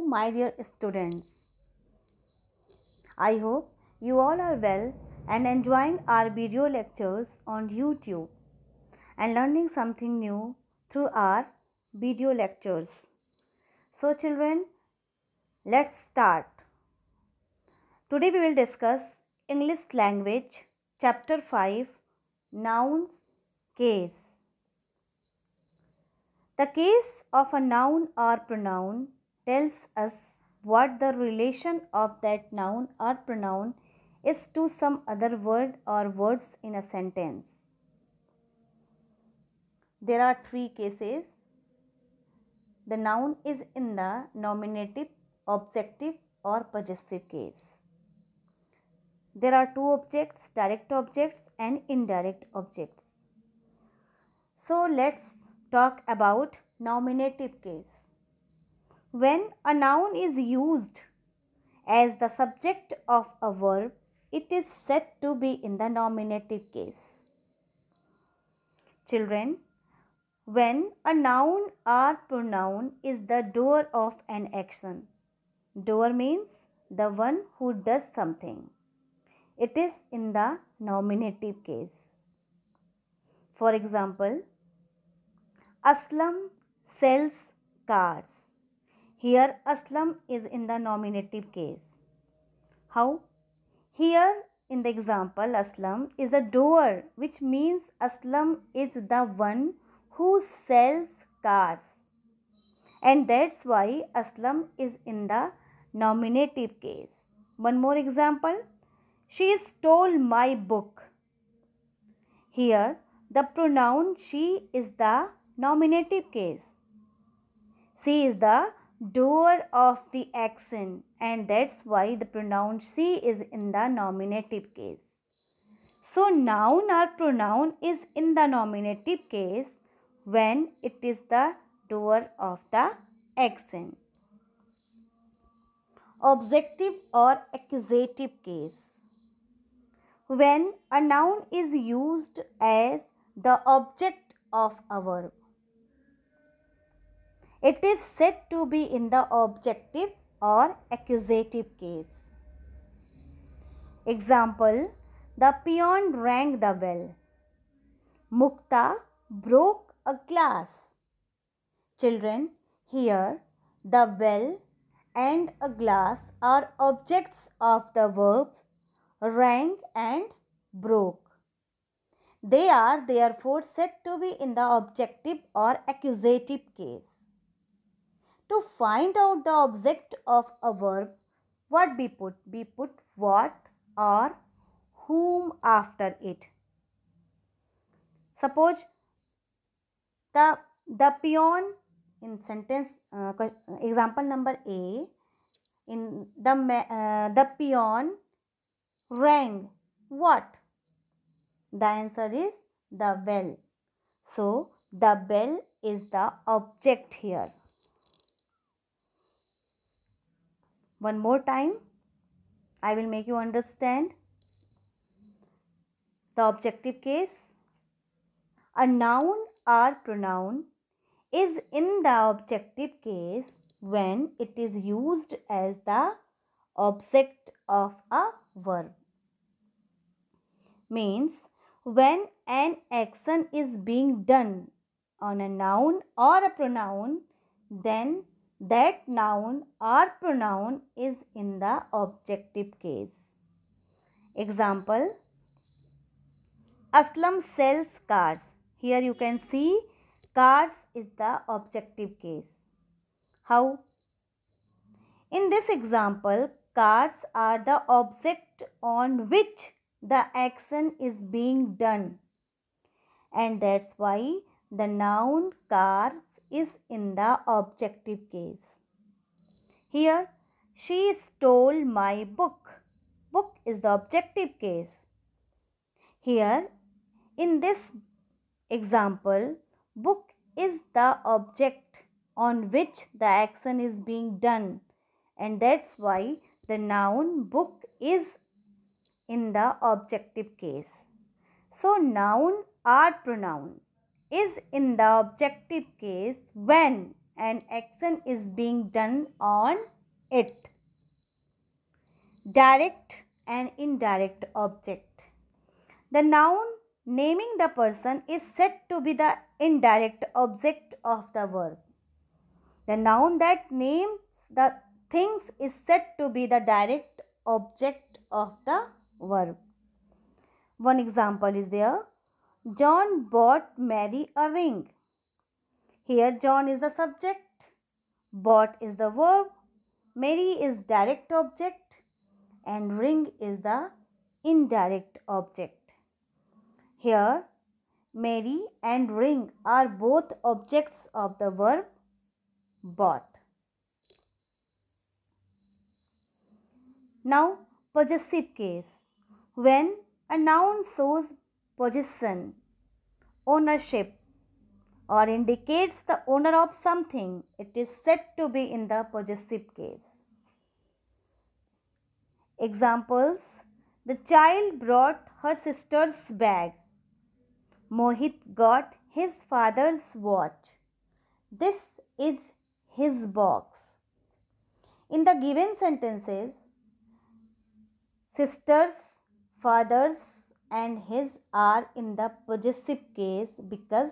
my dear students, I hope you all are well and enjoying our video lectures on YouTube and learning something new through our video lectures. So children, let's start. Today we will discuss English language chapter 5 nouns case. The case of a noun or pronoun tells us what the relation of that noun or pronoun is to some other word or words in a sentence. There are three cases. The noun is in the nominative, objective or possessive case. There are two objects, direct objects and indirect objects. So let's talk about nominative case. When a noun is used as the subject of a verb, it is said to be in the nominative case. Children, when a noun or pronoun is the doer of an action, doer means the one who does something. It is in the nominative case. For example, Aslam sells cars. Here aslam is in the nominative case. How? Here in the example aslam is the doer which means aslam is the one who sells cars. And that's why aslam is in the nominative case. One more example. She stole my book. Here the pronoun she is the nominative case. She is the Door of the action and that's why the pronoun she is in the nominative case. So noun or pronoun is in the nominative case when it is the door of the action. Objective or accusative case. When a noun is used as the object of a verb it is said to be in the objective or accusative case. Example, the peon rang the bell. Mukta broke a glass. Children, here the bell and a glass are objects of the verbs rang and broke. They are therefore said to be in the objective or accusative case. To find out the object of a verb, what be put? Be put what or whom after it. Suppose the, the peon in sentence uh, example number A in the uh, the peon rang what? The answer is the bell. So the bell is the object here. one more time I will make you understand the objective case a noun or pronoun is in the objective case when it is used as the object of a verb means when an action is being done on a noun or a pronoun then that noun or pronoun is in the objective case. Example Aslam sells cars. Here you can see cars is the objective case. How? In this example, cars are the object on which the action is being done. And that's why the noun car is in the objective case. Here, she stole my book. Book is the objective case. Here, in this example, book is the object on which the action is being done and that's why the noun book is in the objective case. So, noun are pronoun is in the objective case when an action is being done on it. Direct and indirect object. The noun naming the person is said to be the indirect object of the verb. The noun that names the things is said to be the direct object of the verb. One example is there. John bought Mary a ring. Here, John is the subject, bought is the verb, Mary is direct object, and ring is the indirect object. Here, Mary and ring are both objects of the verb bought. Now, possessive case. When a noun shows possession, ownership, or indicates the owner of something, it is said to be in the possessive case. Examples The child brought her sister's bag. Mohit got his father's watch. This is his box. In the given sentences, sister's, father's, and his are in the possessive case because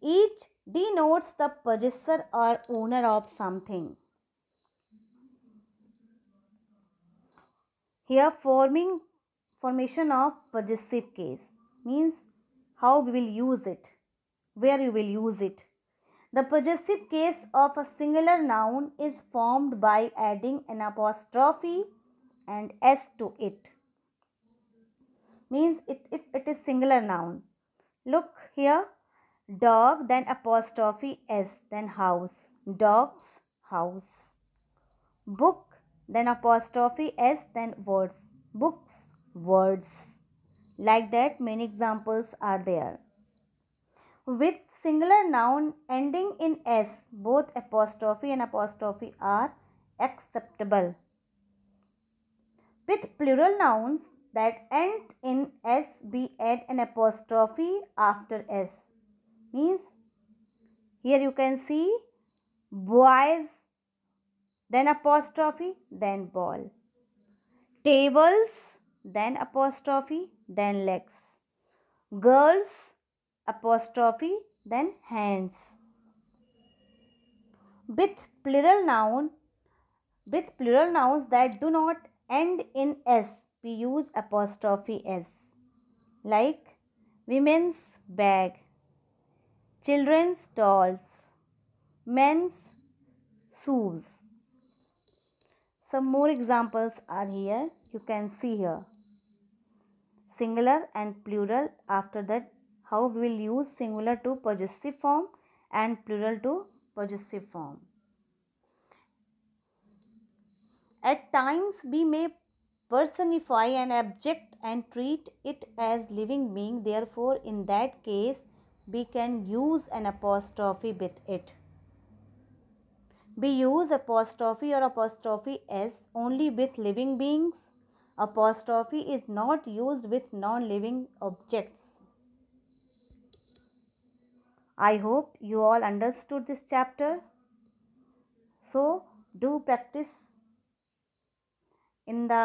each denotes the possessor or owner of something. Here forming formation of possessive case means how we will use it, where you will use it. The possessive case of a singular noun is formed by adding an apostrophe and s to it means it, if it is singular noun. Look here, dog, then apostrophe s, then house. Dog's house. Book, then apostrophe s, then words. Books, words. Like that, many examples are there. With singular noun ending in s, both apostrophe and apostrophe are acceptable. With plural nouns, that end in S be at an apostrophe after S. Means here you can see boys, then apostrophe, then ball. Tables, then apostrophe, then legs. Girls, apostrophe, then hands. With plural noun, with plural nouns that do not end in S we use apostrophe s like women's bag children's dolls men's shoes some more examples are here you can see here singular and plural after that how we will use singular to possessive form and plural to possessive form at times we may personify an object and treat it as living being therefore in that case we can use an apostrophe with it we use apostrophe or apostrophe s only with living beings apostrophe is not used with non living objects i hope you all understood this chapter so do practice in the